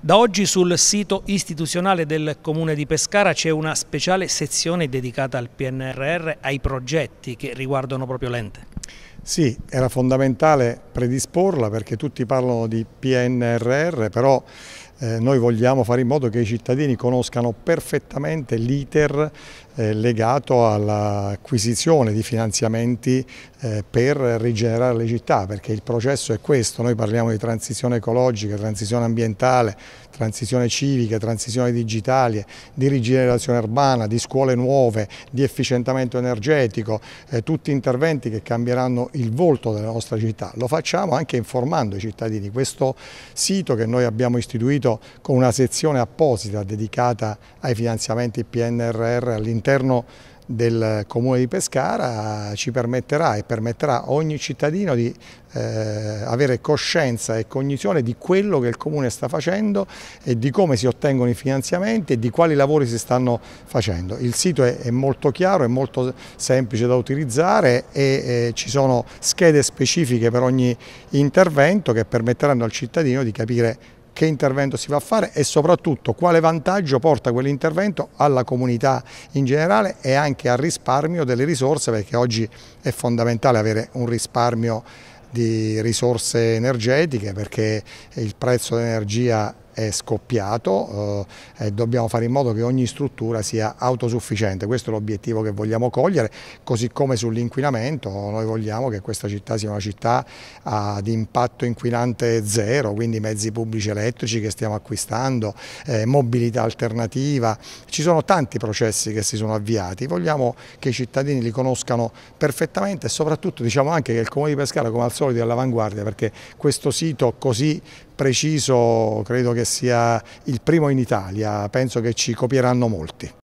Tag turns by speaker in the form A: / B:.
A: Da oggi sul sito istituzionale del Comune di Pescara c'è una speciale sezione dedicata al PNRR, ai progetti che riguardano proprio l'ente. Sì,
B: era fondamentale predisporla perché tutti parlano di PNRR, però eh, noi vogliamo fare in modo che i cittadini conoscano perfettamente l'iter eh, legato all'acquisizione di finanziamenti eh, per rigenerare le città, perché il processo è questo, noi parliamo di transizione ecologica, transizione ambientale, transizione civica, transizione digitale, di rigenerazione urbana, di scuole nuove, di efficientamento energetico, tutti interventi che cambieranno il volto della nostra città. Lo facciamo anche informando i cittadini, questo sito che noi abbiamo istituito con una sezione apposita dedicata ai finanziamenti PNRR all'interno del Comune di Pescara ci permetterà e permetterà a ogni cittadino di eh, avere coscienza e cognizione di quello che il Comune sta facendo e di come si ottengono i finanziamenti e di quali lavori si stanno facendo. Il sito è, è molto chiaro, è molto semplice da utilizzare e eh, ci sono schede specifiche per ogni intervento che permetteranno al cittadino di capire che intervento si va a fare e soprattutto quale vantaggio porta quell'intervento alla comunità in generale e anche al risparmio delle risorse perché oggi è fondamentale avere un risparmio di risorse energetiche perché il prezzo dell'energia è scoppiato eh, e dobbiamo fare in modo che ogni struttura sia autosufficiente, questo è l'obiettivo che vogliamo cogliere, così come sull'inquinamento, noi vogliamo che questa città sia una città ad impatto inquinante zero, quindi mezzi pubblici elettrici che stiamo acquistando, eh, mobilità alternativa, ci sono tanti processi che si sono avviati, vogliamo che i cittadini li conoscano perfettamente e soprattutto diciamo anche che il Comune di Pescara come al solito è all'avanguardia perché questo sito così preciso credo che sia il primo in Italia, penso che ci copieranno molti.